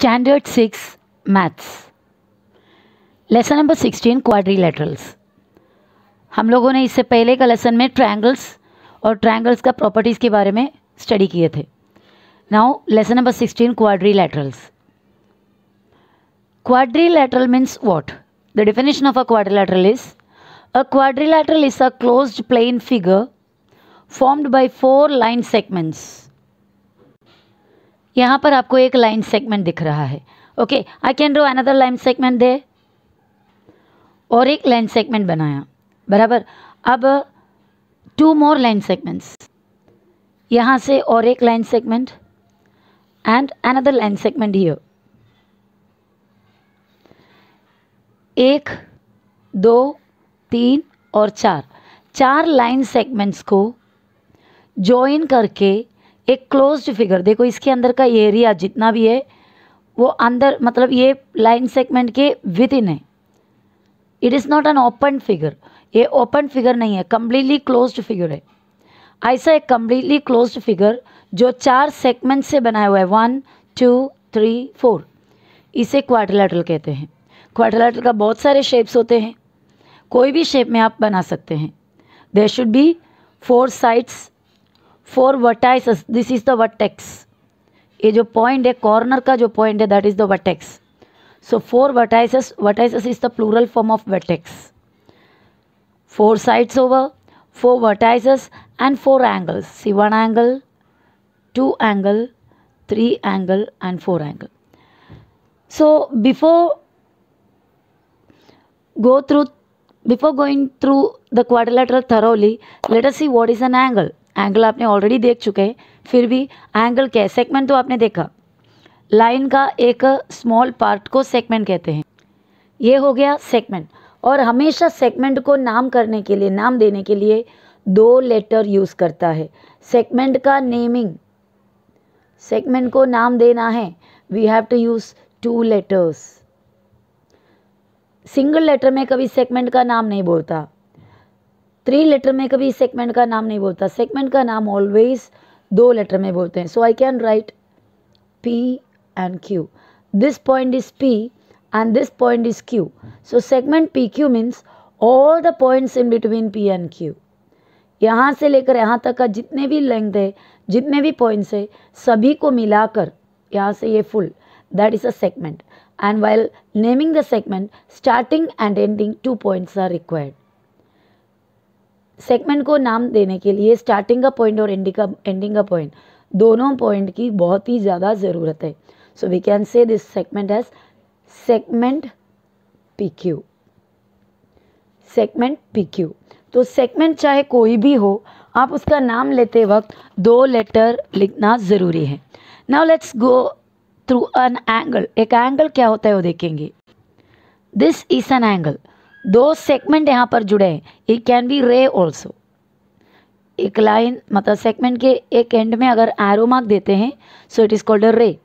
Standard 6 Maths lesson number 16 quadrilaterals हम लोगों ने इससे पहले का लेसन में ट्रायंगल्स और ट्रायंगल्स का प्रॉपर्टीज़ के बारे में स्टडी किए थे now lesson number 16 quadrilaterals quadrilateral means what the definition of a quadrilateral is a quadrilateral is a closed plane figure formed by four line segments यहाँ पर आपको एक लाइन सेगमेंट दिख रहा है okay I can draw another line segment दे और एक लाइन सेगमेंट बनाया बराबर अब टू मोर लाइन सेगमेंट्स यहाँ से और एक line segment and another line segment here एक दो तीन और चार चार लाइन सेगमेंट्स को जॉइन करके एक क्लोज्ड फिगर देखो इसके अंदर का एरिया जितना भी है वो अंदर मतलब ये लाइन सेगमेंट के विद इन है it is not an open figure ये ओपन फिगर नहीं है कम्प्लीटली क्लोज्ड फिगर है ऐसा एक कम्प्लीटली क्लोज्ड फिगर जो चार सेगमेंट से बनाया हुआ है वन टू थ्री फोर इसे क्वाड्रिलेटरल कहते हैं क्वाड्रिलेटरल का बहुत सारे शेप्स होते हैं कोई भी शेप में आप बना सकते हैं there should be four sides four vertices this is the vertex ये जो पॉइंट है कॉर्नर का जो पॉइंट है that is the vertex so four vertices vertices is the plural form of vertex four sides over four vertices and four angles see one angle two angle three angle and four angle so before go through before going through the quadrilateral thoroughly let us see what is an angle angle आपने already देख चुके हैं फिर भी angle क्या है segment तो आपने देखा लाइन का एक स्मॉल पार्ट को सेगमेंट कहते हैं ये हो गया सेगमेंट और हमेशा सेगमेंट को नाम करने के लिए नाम देने के लिए दो लेटर यूज़ करता है सेगमेंट का नेमिंग सेगमेंट को नाम देना है we have to use two letters single letter में कभी सेगमेंट का नाम नहीं बोलता थ्री लेटर में कभी सेगमेंट का नाम नहीं बोलता सेगमेंट का नाम ऑलवेज दो लेटर में बोलते हैं so I can write P and Q this point is P and this point is Q so segment P Q means all the points in between P and Q यहाँ से लेकर यहाँ तक का जितने भी लेंथ है जितने भी पॉइंट्स है सभी को मिलाकर यहाँ से ये full that is a segment and while naming the segment starting and ending two points are required segment को नाम देने के लिए स्टार्टिंग का पॉइंट और एंडिंग का एंडिंग का पॉइंट दोनों पॉइंट की बहुत ही ज़्यादा ज़रूरत है so we can say this segment as segment P Q segment P Q तो सेगमेंट चाहे कोई भी हो आप उसका नाम लेते वक्त दो लेटर लिखना ज़रूरी है now let's go through an angle एक एंगल क्या होता है वो देखेंगे दिस इज एन एंगल दो सेगमेंट यहाँ पर जुड़े हैं it can be ray also एक लाइन मतलब सेगमेंट के एक एंड में अगर एरो मार्क देते हैं so it is called a ray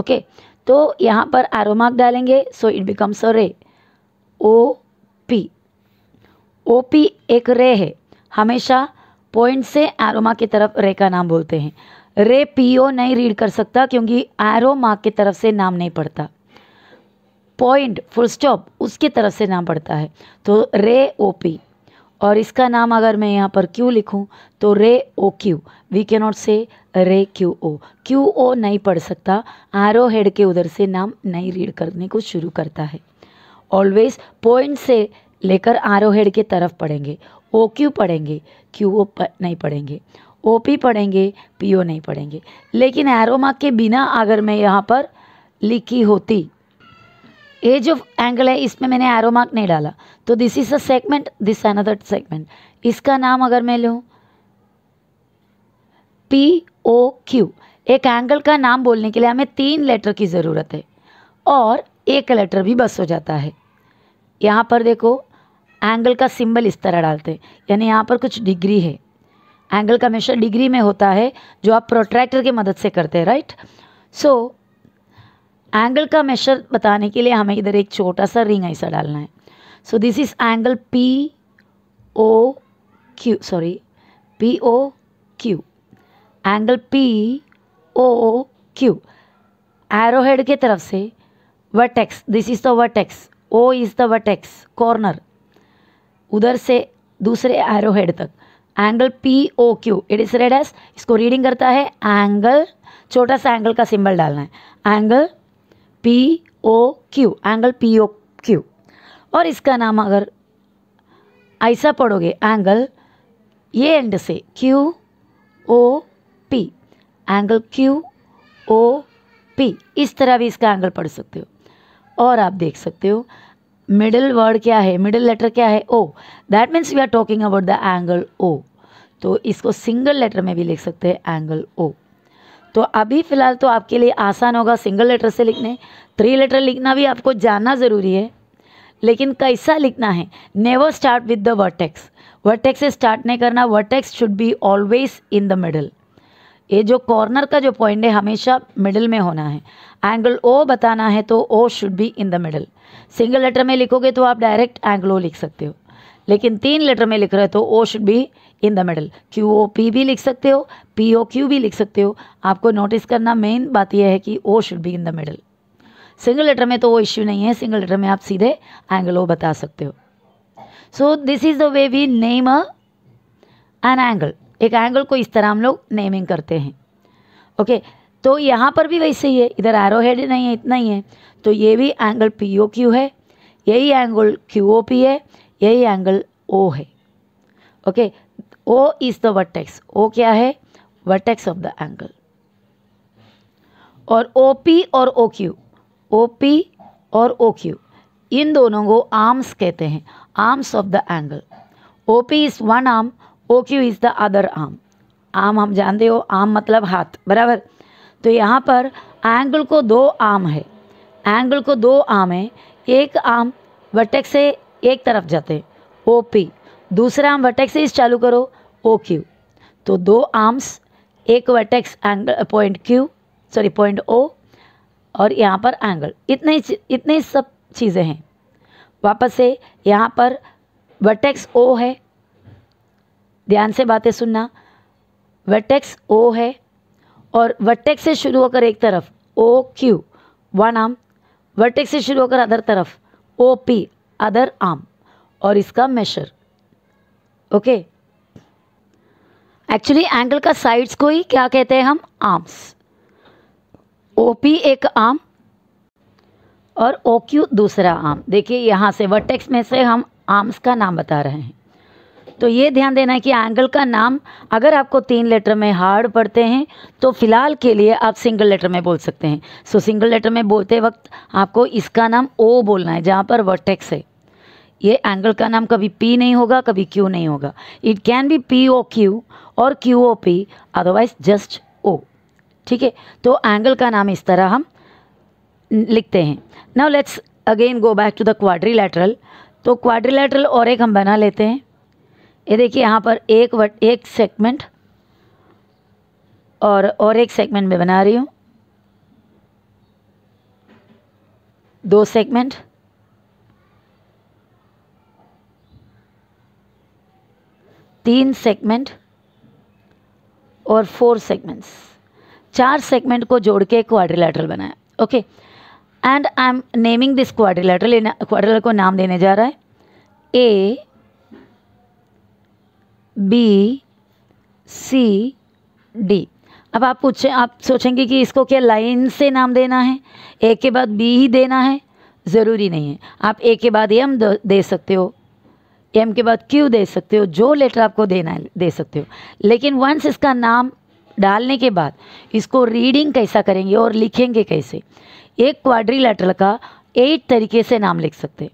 okay तो यहाँ पर एरो मार्क डालेंगे सो इट बिकम्स अ रे ओ पी ओ पी एक रे है हमेशा पॉइंट से एरो मार्क की तरफ रे का नाम बोलते हैं रे पीओ नहीं रीड कर सकता क्योंकि एरो मार्क की तरफ से नाम नहीं पड़ता पॉइंट फुल स्टॉप उसके तरफ से नाम पड़ता है तो रे ओ पी और इसका नाम अगर मैं यहाँ पर क्यू लिखूँ तो ray O Q we can not say ray Q O Q O नहीं पढ़ सकता आर ओ हेड के उधर से नाम नहीं रीड करने को शुरू करता है ऑलवेज पॉइंट से लेकर आर ओ हेड के तरफ पढ़ेंगे ओ क्यू पढ़ेंगे क्यू ओ नहीं पढ़ेंगे ओ पी पढ़ेंगे पी ओ नहीं पढ़ेंगे लेकिन एरोमा के बिना अगर मैं यहाँ पर लिखी होती ये जो एंगल है इसमें मैंने एरो मार्क नहीं डाला तो this is a segment this another segment इसका नाम अगर मैं लूँ पी ओ क्यू एक एंगल का नाम बोलने के लिए हमें तीन लेटर की ज़रूरत है और एक लेटर भी बस हो जाता है यहाँ पर देखो एंगल का सिंबल इस तरह डालते हैं यानी यहाँ पर कुछ डिग्री है एंगल का मेशर डिग्री में होता है जो आप प्रोट्रैक्टर की मदद से करते हैं राइट सो so, एंगल का मेशर बताने के लिए हमें इधर एक छोटा सा रिंग ऐसा डालना है so this is angle P O Q sorry P O Q angle P O Q arrow head के तरफ से vertex this is the vertex O is the vertex corner उधर से दूसरे एरो हेड तक angle P O Q it is read as इसको reading करता है एंगल छोटा सा एंगल का सिंबल डालना है angle P O Q angle P O Q और इसका नाम अगर ऐसा पढ़ोगे एंगल ये एंड से Q O P angle Q O P इस तरह भी इसका एंगल पढ़ सकते हो और आप देख सकते हो मिडिल वर्ड क्या है मिडिल लेटर क्या है O that means we are talking about the angle O तो इसको सिंगल लेटर में भी लिख सकते हैं एंगल ओ तो अभी फ़िलहाल तो आपके लिए आसान होगा सिंगल लेटर से लिखने थ्री लेटर लिखना भी आपको जानना ज़रूरी है लेकिन कैसा लिखना है never start with the vertex vertex से स्टार्ट नहीं करना vertex should be always in the middle ये जो कॉर्नर का जो पॉइंट है हमेशा मिडल में होना है एंगल ओ बताना है तो O should be in the middle single letter में लिखोगे तो आप डायरेक्ट एंगल ओ लिख सकते हो लेकिन तीन लेटर में लिख रहे हो तो O should be in the middle Q O P भी लिख सकते हो पी ओ क्यू भी लिख सकते हो आपको नोटिस करना मेन बात यह है कि O should be in the middle single letter में तो वो इश्यू नहीं है सिंगल लेटर में आप सीधे एंगल ओ बता सकते हो so this is the way we name a an angle एक एंगल को इस तरह हम लोग नेमिंग करते हैं ओके okay, तो यहाँ पर भी वैसे ही है इधर एरो हेड नहीं है इतना ही है तो ये भी एंगल पी ओ क्यू है यही एंगल क्यू ओ पी है यही एंगल ओ है okay okay, O is the vertex O क्या है वर्टेक्स ऑफ द एंगल और ओ पी और ओ क्यू ओ पी और ओ क्यू इन दोनों को आर्म्स कहते हैं arms of the angle O P is one arm O Q is the other arm आम हम जानते हो आम मतलब हाथ बराबर तो यहाँ पर एंगल को दो आम है एंगल को दो आम है एक आम वर्टेक्स से एक तरफ जाते हैं ओ पी दूसरा आम वर्टेक्स से इस चालू करो ओ क्यू तो दो आर्म्स एक vertex angle point Q sorry point O और यहाँ पर एंगल इतने इतने ही सब चीज़ें हैं वापस से यहाँ पर वर्टेक्स ओ है ध्यान से बातें सुनना वर्टेक्स ओ है और वर्टेक्स से शुरू होकर एक तरफ O Q one arm vertex से शुरू होकर अदर तरफ ओ पी अदर आर्म और इसका मेशर ओके एक्चुअली एंगल का साइड्स को ही क्या कहते हैं हम आर्म्स ओ पी एक आर्म और ओ क्यू दूसरा आर्म देखिए यहाँ से वर्टेक्स में से हम आर्म्स का नाम बता रहे हैं तो ये ध्यान देना है कि एंगल का नाम अगर आपको तीन लेटर में हार्ड पढ़ते हैं तो फ़िलहाल के लिए आप सिंगल लेटर में बोल सकते हैं सो so, सिंगल लेटर में बोलते वक्त आपको इसका नाम ओ बोलना है जहाँ पर वर्टेक्स है ये एंगल का नाम कभी पी नहीं होगा कभी क्यू नहीं होगा it can be P O Q और Q O P otherwise just O ठीक है तो एंगल का नाम इस तरह हम लिखते हैं now let's again go back to the lateral तो लेटरल और एक हम बना लेते हैं ये देखिए यहाँ पर एक वट एक सेगमेंट और और एक सेगमेंट में बना रही हूँ दो सेगमेंट तीन सेगमेंट और फोर सेगमेंट्स चार सेगमेंट को जोड़ के क्वाड्रिलेटरल बनाया okay and I am naming this quadrilateral quadrilateral को नाम देने जा रहा है ए बी सी डी अब आप पूछे आप सोचेंगे कि इसको क्या लाइन से नाम देना है ए के बाद बी ही देना है ज़रूरी नहीं है आप ए के बाद एम हम दे सकते हो एम के बाद क्यू दे सकते हो जो लेटर आपको देना है दे सकते हो लेकिन वंस इसका नाम डालने के बाद इसको रीडिंग कैसा करेंगे और लिखेंगे कैसे एक लेटर का एट तरीके से नाम लिख सकते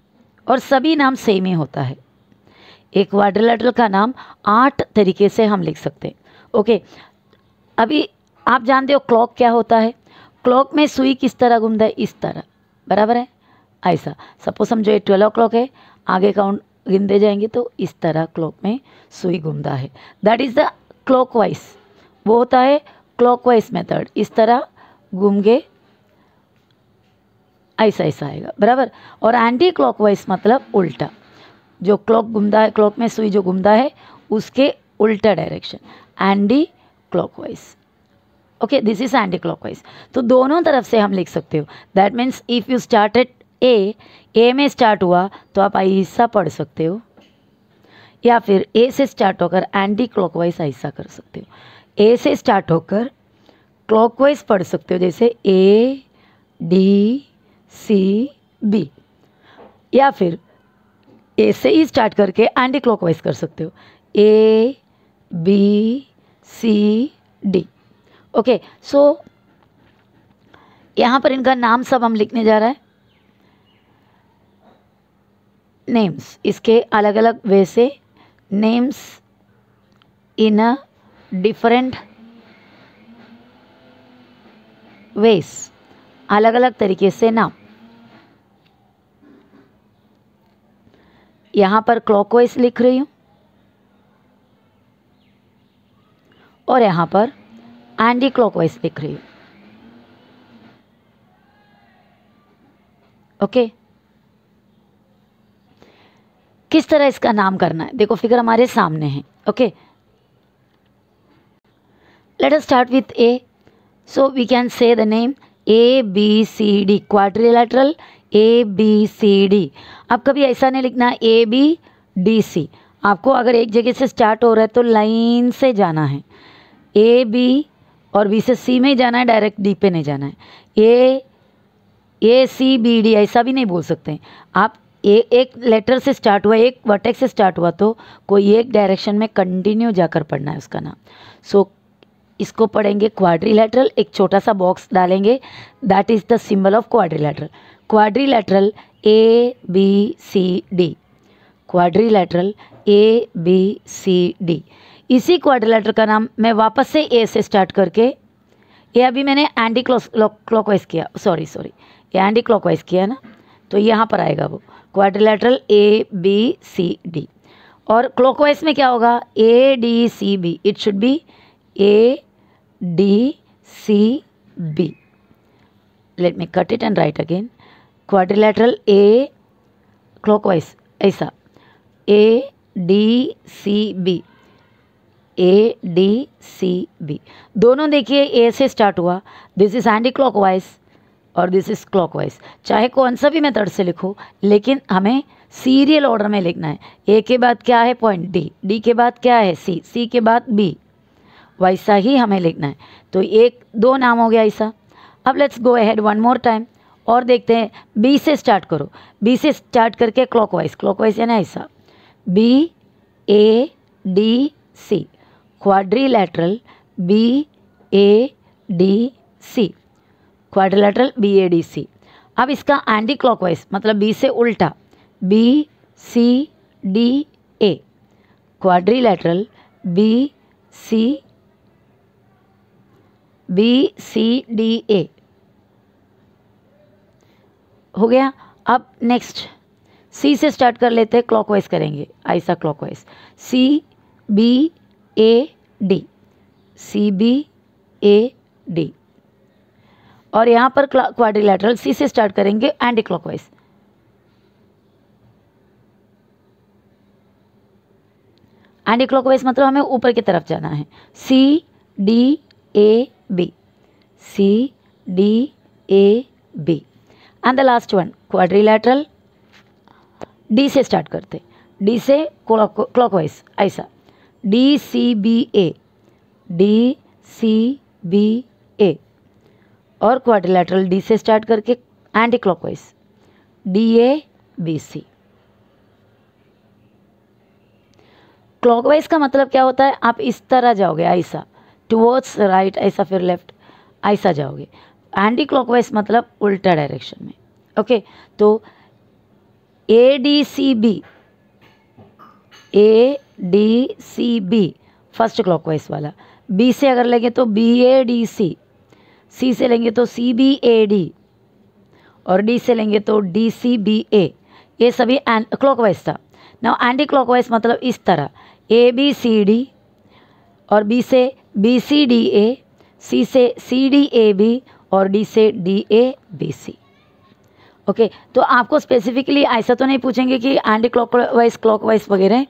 और सभी नाम सेम ही होता है एक लेटर का नाम आठ तरीके से हम लिख सकते हैं ओके अभी आप जानते हो क्लॉक क्या होता है क्लॉक में सुई किस तरह घूमता है इस तरह बराबर है ऐसा सपोज समझो ये ट्वेल्व ओ क्लॉक है आगे काउंट गिनते जाएंगे तो इस तरह क्लॉक में सुई घूमता है that is the clockwise वो होता है क्लॉक वाइज मेथड इस तरह घूम ऐसा ऐसा आएगा बराबर और एंटी क्लॉक वाइज मतलब उल्टा जो क्लॉक घूमता है क्लॉक में सुई जो घूमता है उसके उल्टा direction anti clockwise okay this is anti clockwise तो दोनों तरफ से हम लिख सकते हो that means if you start at A A में स्टार्ट हुआ तो आप ऐसा पढ़ सकते हो या फिर ए से स्टार्ट होकर एंटी क्लॉकवाइज आहिस्सा कर सकते हो ए से स्टार्ट होकर क्लॉकवाइज पढ़ सकते हो जैसे ए डी सी बी या फिर ए से ही स्टार्ट करके एंटी क्लॉकवाइज कर सकते हो A B C D okay so यहाँ पर इनका नाम सब हम लिखने जा रहा है नेम्स इसके अलग अलग वे से नेम्स इन अ डिफरेंट वेस अलग अलग तरीके से नाम यहाँ पर क्लॉकवाइज लिख रही हूँ और यहाँ पर एंटी क्लॉकवाइज लिख रही हूँ ओके okay? किस तरह इसका नाम करना है देखो फिगर हमारे सामने है okay let us start with A so we can say the name A B C D quadrilateral A B C D आप कभी ऐसा नहीं लिखना ए बी डी सी आपको अगर एक जगह से स्टार्ट हो रहा है तो लाइन से जाना है ए बी और बी से सी में ही जाना है डायरेक्ट डी पे नहीं जाना है ए ए सी बी डी ऐसा भी नहीं बोल सकते आप ये एक लेटर से स्टार्ट हुआ एक वर्टेक से स्टार्ट हुआ तो कोई एक डायरेक्शन में कंटिन्यू जाकर पढ़ना है उसका नाम सो so, इसको पढ़ेंगे क्वाड्रीलेटरल एक छोटा सा बॉक्स डालेंगे that is the symbol of quadrilateral quadrilateral A B C D quadrilateral A B C D इसी क्वाड्रीलेटर का नाम मैं वापस से ए से स्टार्ट करके ये अभी मैंने एंटी क्लॉक क्लॉकवाइज किया सॉरी सॉरी ये एंटी क्लॉकवाइज किया ना तो यहाँ पर आएगा वो quadrilateral A B C D और क्लॉकवाइज में क्या होगा A D C B it should be A D C B let me cut it and write again quadrilateral A clockwise ऐसा A D C B A D C B दोनों देखिए A से start हुआ this is anti clockwise और this is clock चाहे कौन सा भी मेथड से लिखो लेकिन हमें सीरियल ऑर्डर में लिखना है ए के बाद क्या है पॉइंट डी डी के बाद क्या है सी सी के बाद बी वैसा ही हमें लिखना है तो एक दो नाम हो गया ऐसा अब let's go ahead one more time और देखते हैं बी से स्टार्ट करो बी से स्टार्ट करके क्लॉक वाइज क्लॉक वाइज यानी ऐसा B A D C quadrilateral B A D C quadrilateral B A D C अब इसका एंटी क्लॉकवाइज मतलब बी से उल्टा B C D A quadrilateral B C B C D A हो गया अब नेक्स्ट सी से स्टार्ट कर लेते हैं क्लॉकवाइज करेंगे ऐसा clockwise C B A D C B A D और यहाँ पर क्वाड्रिलेटरल सी से स्टार्ट करेंगे एंटी क्लॉकवाइज एंटी क्लॉकवाइज मतलब हमें ऊपर की तरफ जाना है C D A B C D A B and the last one quadrilateral D से स्टार्ट करते डी से क्लॉकवाइज ऐसा D C B A D C B A और क्वाड्रिलेटरल डी से स्टार्ट करके anti clockwise D A B C clockwise का मतलब क्या होता है आप इस तरह जाओगे ऐसा टुवर्ड्स राइट ऐसा फिर लेफ्ट ऐसा जाओगे एंटी क्लॉकवाइज मतलब उल्टा डायरेक्शन में ओके तो A D C B A D C B first clockwise वाला बी से अगर लगे तो बी ए डी सी सी से लेंगे तो सी बी ए डी और डी से लेंगे तो डी सी बी ए ये सभी क्लॉकवाइज था ना एंटी क्लॉकवाइज मतलब इस तरह ए बी सी डी और बी से B C D A C से सी डी ए बी और डी से D A B C okay तो आपको स्पेसिफिकली ऐसा तो नहीं पूछेंगे कि anti clockwise clockwise वगैरह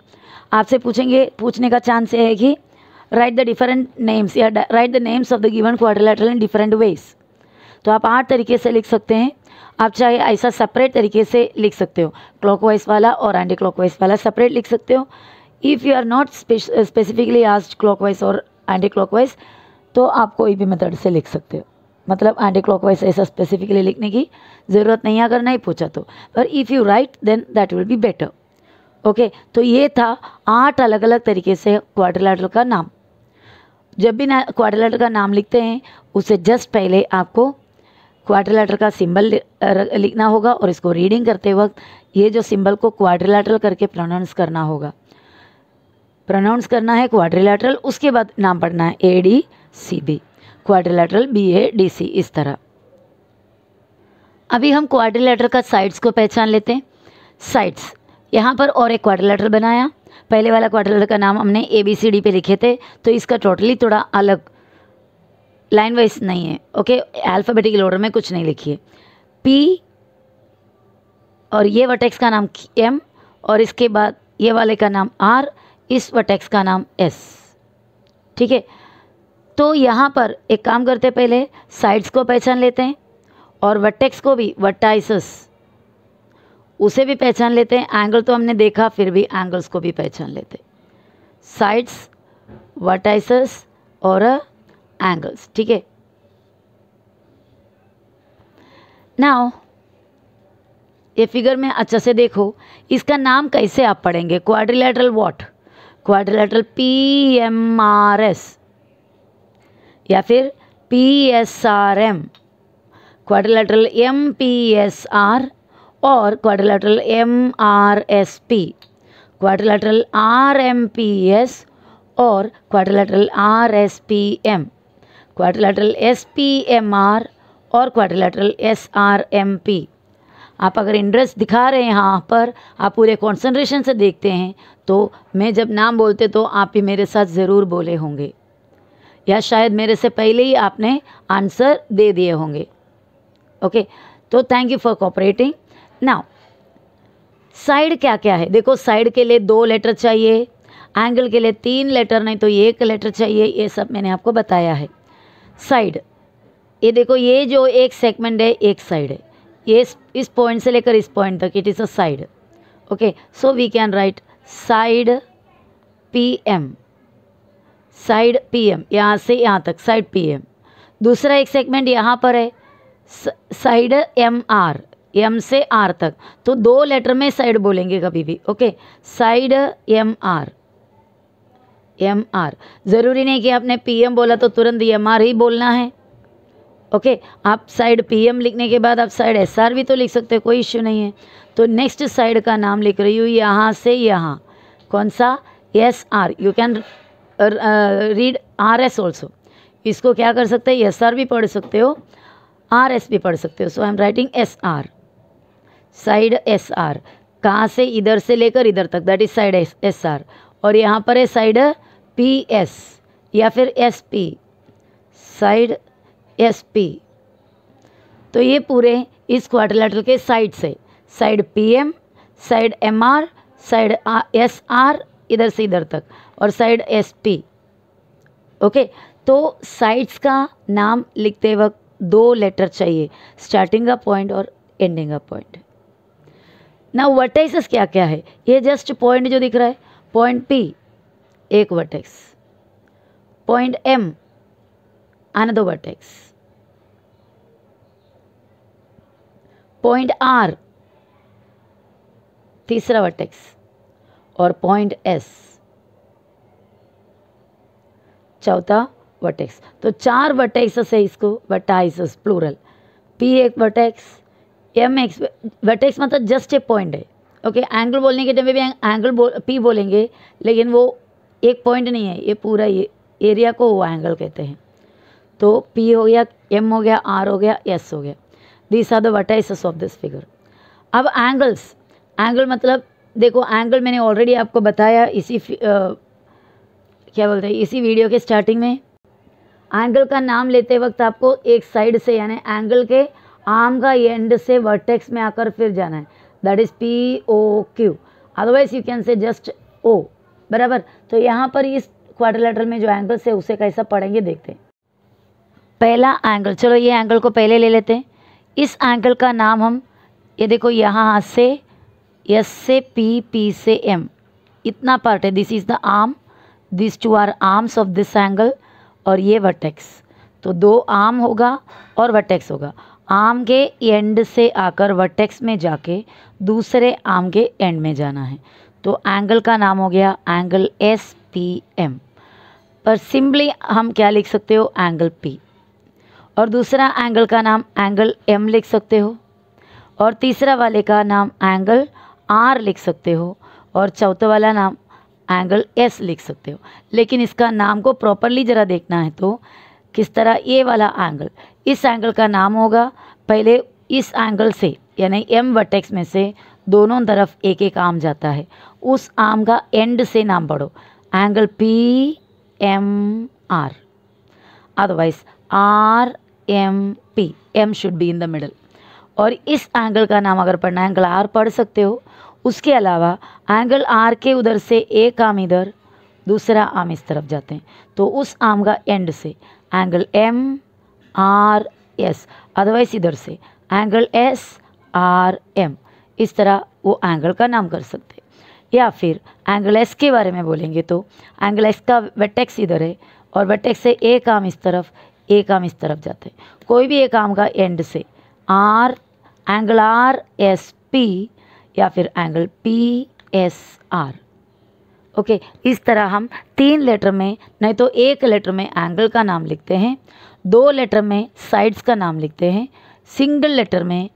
आपसे पूछेंगे पूछने का चांस ये है कि राइट द डिफरेंट नेम्स या write the names of the given quadrilateral in different ways तो आप आठ तरीके से लिख सकते हैं आप चाहे ऐसा सेपरेट तरीके से लिख सकते हो क्लॉकवाइज वाला और एंटी क्लॉकवाइज वाला सेपरेट लिख सकते हो if you are not specifically asked clockwise और एंटी क्लॉकवाइज तो आप कोई भी मेथड से लिख सकते हो मतलब एंटी क्लॉकवाइज ऐसा स्पेसिफिकली लिखने की ज़रूरत नहीं अगर नहीं पूछा तो पर if you write then that will be better okay तो ये था आठ अलग अलग तरीके से क्वाड्रिलेटरल का नाम जब भी ना क्वार्टर लेटर का नाम लिखते हैं उससे जस्ट पहले आपको क्वार्टर लेटर का सिंबल लिखना होगा और इसको रीडिंग करते वक्त ये जो सिंबल को क्वाड्रिलेटरल करके प्रोनाउंस करना होगा प्रोनाउंस करना है क्वाड्रिलेटरल उसके बाद नाम पढ़ना है A D C B quadrilateral B A D C इस तरह अभी हम लेटर का साइड्स को पहचान लेते हैं साइड्स यहाँ पर और एक लेटर बनाया पहले वाला क्वार्टर का नाम हमने ए बी सी डी पे लिखे थे तो इसका टोटली थोड़ा अलग लाइन वाइज नहीं है ओके अल्फ़ाबेटिकल ऑर्डर में कुछ नहीं लिखिए पी और ये वर्टेक्स का नाम एम और इसके बाद ये वाले का नाम आर इस वर्टेक्स का नाम एस ठीक है तो यहाँ पर एक काम करते पहले साइड्स को पहचान लेते हैं और वर्टेक्स को भी वर्टाइसस उसे भी पहचान लेते हैं एंगल तो हमने देखा फिर भी एंगल्स को भी पहचान लेते साइड्स वर्टाइसस और एंगल्स ठीक है नाउ ये फिगर में अच्छा से देखो इसका नाम कैसे आप पढ़ेंगे quadrilateral what quadrilateral P M R S या फिर P S R M quadrilateral M P S R और quadrilateral M R S P quadrilateral R M P S और quadrilateral R S P M quadrilateral S P M R और quadrilateral S R M P आप अगर interest दिखा रहे हैं यहाँ पर आप पूरे कॉन्सेंट्रेशन से देखते हैं तो मैं जब नाम बोलते तो आप भी मेरे साथ ज़रूर बोले होंगे या शायद मेरे से पहले ही आपने आंसर दे दिए होंगे ओके तो thank you for cooperating now side क्या क्या है देखो साइड के लिए दो लेटर चाहिए एंगल के लिए तीन लेटर नहीं तो एक लेटर चाहिए ये सब मैंने आपको बताया है साइड ये देखो ये जो एक सेगमेंट है एक साइड है ये इस पॉइंट से लेकर इस पॉइंट तक it is a side okay so we can write side P M side P M यहाँ से यहाँ तक साइड पी एम दूसरा एक सेगमेंट यहाँ पर है साइड एम आर एम से आर तक तो दो लेटर में साइड बोलेंगे कभी भी okay side M R M R ज़रूरी नहीं कि आपने पी एम बोला तो तुरंत एम आर ही बोलना है ओके आप साइड पी एम लिखने के बाद आप साइड एस आर भी तो लिख सकते हो कोई इश्यू नहीं है तो नेक्स्ट साइड का नाम लिख रही हूँ यहाँ से यहाँ कौन सा S R you can read R S also इसको क्या कर सकते हैं एस आर भी पढ़ सकते हो आर एस भी पढ़ सकते हो so I am writing S R side S R कहाँ से इधर से लेकर इधर तक that is side S S R और यहाँ पर है साइड पी एस या फिर S P side S P तो ये पूरे इस क्वाड्रिलेटरल के साइड से side P M side M R side S R इधर से इधर तक और साइड एस पी ओके तो साइड्स का नाम लिखते वक्त दो लेटर चाहिए स्टार्टिंग का पॉइंट और एंडिंग का पॉइंट ना वर्टेक्सेस क्या क्या है ये जस्ट पॉइंट जो दिख रहा है पॉइंट पी एक वर्टेक्स पॉइंट एम दो वर्टेक्स पॉइंट आर तीसरा वर्टेक्स और पॉइंट एस चौथा वर्टेक्स तो चार वर्टेक्स है इसको वर्टाइसस प्लूरल पी एक वर्टेक्स एम एक्स वर्टेक्स मतलब जस्ट ए पॉइंट है ओके एंगल बोलने के टाइम में भी एंगल बो पी बोलेंगे लेकिन वो एक पॉइंट नहीं है ये पूरा ये एरिया को वो एंगल कहते हैं तो पी हो गया एम हो गया आर हो गया एस हो गया this are the vertices of this figure अब एंगल्स एंगल मतलब देखो एंगल मैंने ऑलरेडी आपको बताया इसी आ, क्या बोलते हैं इसी वीडियो के स्टार्टिंग में एंगल का नाम लेते वक्त आपको एक साइड से यानी एंगल के आर्म का एंड से वर्टेक्स में आकर फिर जाना है that is P O Q otherwise you can say just O बराबर तो यहाँ पर इस लेटर में जो एंगल्स है उसे कैसा पढ़ेंगे देखते हैं पहला एंगल चलो ये एंगल को पहले ले लेते हैं इस एंगल का नाम हम ये देखो यहाँ से एस से पी पी से एम इतना पार्ट है this is the arm this two are arms of this angle और ये वर्टेक्स तो दो आर्म होगा और वर्टेक्स होगा आम के एंड से आकर वर्टेक्स में जाके दूसरे आम के एंड में जाना है तो एंगल का नाम हो गया एंगल एस पी एम पर सिंपली हम क्या लिख सकते हो एंगल पी और दूसरा एंगल का नाम एंगल एम लिख सकते हो और तीसरा वाले का नाम एंगल आर लिख सकते हो और चौथा वाला नाम एंगल एस लिख सकते हो लेकिन इसका नाम को प्रॉपरली ज़रा देखना है तो किस तरह ये वाला एंगल इस एंगल का नाम होगा पहले इस एंगल से यानी एम वर्टेक्स में से दोनों तरफ एक एक आम जाता है उस आम का एंड से नाम पढ़ो angle P M R otherwise R M P M should be in the middle और इस एंगल का नाम अगर पढ़ना है एंगल आर पढ़ सकते हो उसके अलावा एंगल आर के उधर से एक आम इधर दूसरा आम इस तरफ जाते हैं तो उस आम का एंड से angle M R S otherwise इधर से एंगल एस आर एम इस तरह वो एंगल का नाम कर सकते हैं या फिर एंगल एस के बारे में बोलेंगे तो एंगल एस का वेटेक्स इधर है और वेटेक्स से एक आम इस तरफ एक आम इस तरफ जाते हैं कोई भी एक आम का एंड से R angle R S P या फिर angle P S R okay इस तरह हम तीन लेटर में नहीं तो एक लेटर में एंगल का नाम लिखते हैं दो लेटर में साइड्स का नाम लिखते हैं सिंगल लेटर में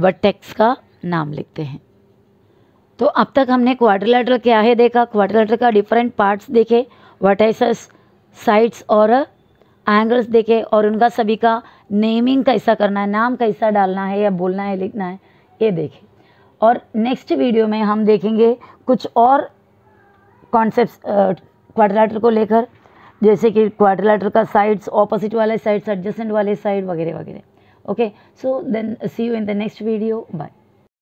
वर्टेक्स का नाम लिखते हैं तो अब तक हमने क्वाड्रिलेटरल क्या है देखा क्वाड्रिलेटरल का डिफरेंट पार्ट्स देखे वर्टाइसस साइड्स और एंगल्स देखे और उनका सभी का नेमिंग कैसा करना है नाम कैसा डालना है या बोलना है लिखना है ये देखें और नेक्स्ट वीडियो में हम देखेंगे कुछ और कॉन्सेप्ट क्वाड्रिलेटरल को लेकर जैसे कि क्वाड्रिलेटरल का साइड्स ऑपोजिट वाले साइड्स एडजेसेंट वाले साइड वगैरह वगैरह okay so then see you in the next video bye